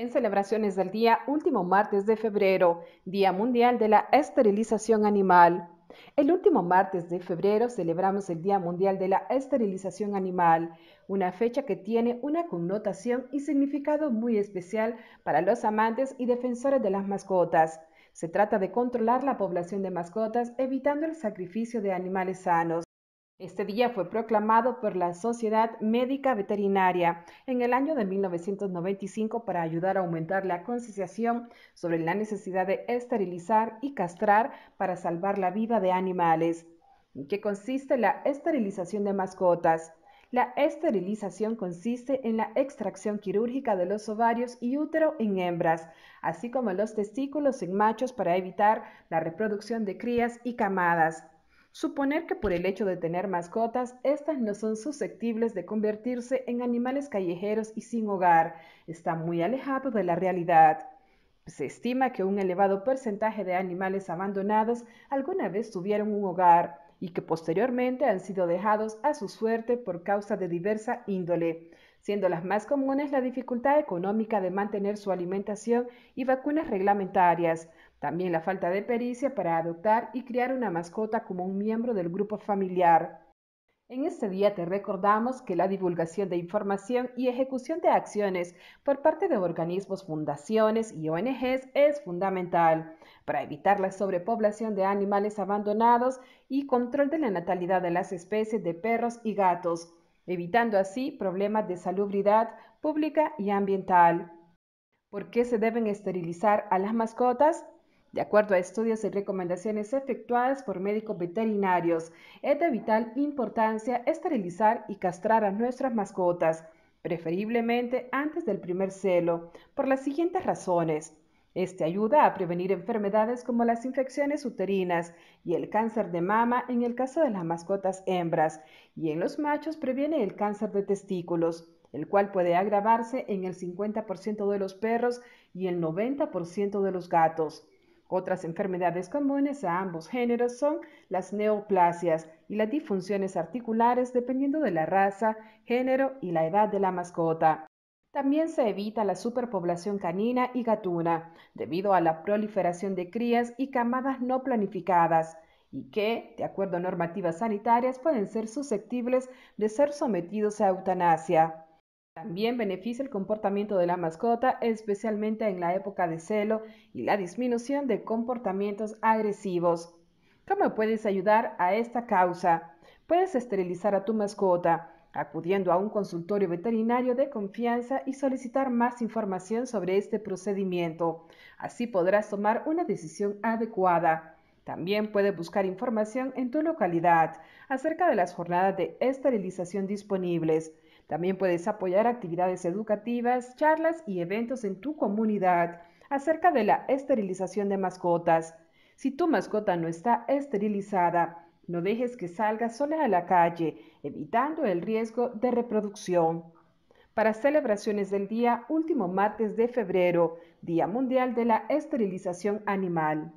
En celebraciones del día último martes de febrero, Día Mundial de la Esterilización Animal. El último martes de febrero celebramos el Día Mundial de la Esterilización Animal, una fecha que tiene una connotación y significado muy especial para los amantes y defensores de las mascotas. Se trata de controlar la población de mascotas evitando el sacrificio de animales sanos. Este día fue proclamado por la Sociedad Médica Veterinaria en el año de 1995 para ayudar a aumentar la concienciación sobre la necesidad de esterilizar y castrar para salvar la vida de animales. ¿En qué consiste la esterilización de mascotas? La esterilización consiste en la extracción quirúrgica de los ovarios y útero en hembras, así como los testículos en machos para evitar la reproducción de crías y camadas. Suponer que por el hecho de tener mascotas, estas no son susceptibles de convertirse en animales callejeros y sin hogar está muy alejado de la realidad. Se estima que un elevado porcentaje de animales abandonados alguna vez tuvieron un hogar y que posteriormente han sido dejados a su suerte por causa de diversa índole siendo las más comunes la dificultad económica de mantener su alimentación y vacunas reglamentarias, también la falta de pericia para adoptar y criar una mascota como un miembro del grupo familiar. En este día te recordamos que la divulgación de información y ejecución de acciones por parte de organismos, fundaciones y ONGs es fundamental para evitar la sobrepoblación de animales abandonados y control de la natalidad de las especies de perros y gatos evitando así problemas de salubridad pública y ambiental. ¿Por qué se deben esterilizar a las mascotas? De acuerdo a estudios y recomendaciones efectuadas por médicos veterinarios, es de vital importancia esterilizar y castrar a nuestras mascotas, preferiblemente antes del primer celo, por las siguientes razones. Este ayuda a prevenir enfermedades como las infecciones uterinas y el cáncer de mama en el caso de las mascotas hembras y en los machos previene el cáncer de testículos, el cual puede agravarse en el 50% de los perros y el 90% de los gatos. Otras enfermedades comunes a ambos géneros son las neoplasias y las disfunciones articulares dependiendo de la raza, género y la edad de la mascota. También se evita la superpoblación canina y gatuna, debido a la proliferación de crías y camadas no planificadas, y que, de acuerdo a normativas sanitarias, pueden ser susceptibles de ser sometidos a eutanasia. También beneficia el comportamiento de la mascota, especialmente en la época de celo y la disminución de comportamientos agresivos. ¿Cómo puedes ayudar a esta causa? Puedes esterilizar a tu mascota acudiendo a un consultorio veterinario de confianza y solicitar más información sobre este procedimiento. Así podrás tomar una decisión adecuada. También puedes buscar información en tu localidad acerca de las jornadas de esterilización disponibles. También puedes apoyar actividades educativas, charlas y eventos en tu comunidad acerca de la esterilización de mascotas. Si tu mascota no está esterilizada, no dejes que salga sola a la calle, evitando el riesgo de reproducción. Para celebraciones del día último martes de febrero, Día Mundial de la Esterilización Animal.